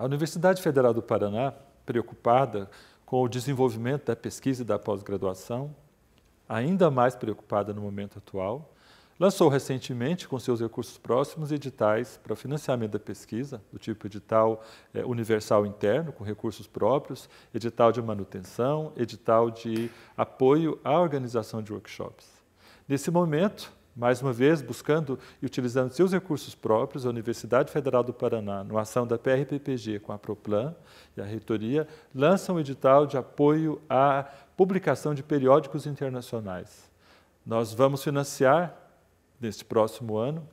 A Universidade Federal do Paraná, preocupada com o desenvolvimento da pesquisa e da pós-graduação, ainda mais preocupada no momento atual, lançou recentemente, com seus recursos próximos, editais para financiamento da pesquisa, do tipo edital é, universal interno, com recursos próprios, edital de manutenção, edital de apoio à organização de workshops. Nesse momento, mais uma vez, buscando e utilizando seus recursos próprios, a Universidade Federal do Paraná, no ação da PRPPG com a Proplan e a Reitoria, lança um edital de apoio à publicação de periódicos internacionais. Nós vamos financiar, neste próximo ano,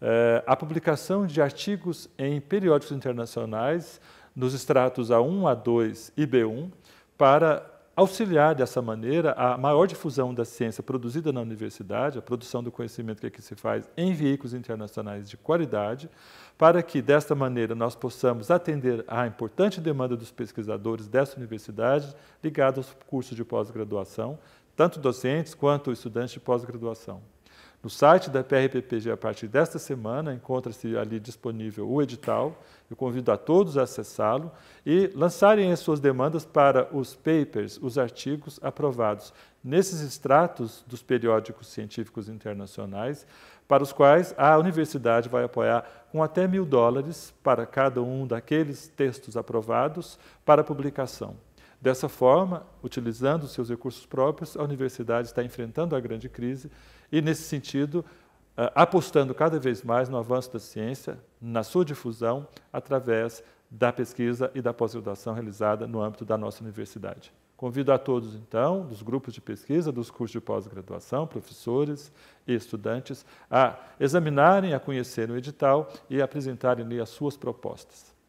eh, a publicação de artigos em periódicos internacionais nos estratos A1, A2 e B1 para auxiliar dessa maneira a maior difusão da ciência produzida na universidade, a produção do conhecimento que aqui se faz em veículos internacionais de qualidade, para que desta maneira nós possamos atender à importante demanda dos pesquisadores dessa universidade ligados aos cursos de pós-graduação, tanto docentes quanto estudantes de pós-graduação. No site da PRPPG, a partir desta semana, encontra-se ali disponível o edital. Eu convido a todos a acessá-lo e lançarem as suas demandas para os papers, os artigos aprovados nesses extratos dos periódicos científicos internacionais, para os quais a universidade vai apoiar com até mil dólares para cada um daqueles textos aprovados para publicação. Dessa forma, utilizando seus recursos próprios, a universidade está enfrentando a grande crise e, nesse sentido, eh, apostando cada vez mais no avanço da ciência, na sua difusão, através da pesquisa e da pós-graduação realizada no âmbito da nossa universidade. Convido a todos, então, dos grupos de pesquisa, dos cursos de pós-graduação, professores e estudantes, a examinarem, a conhecerem o edital e apresentarem lhe as suas propostas.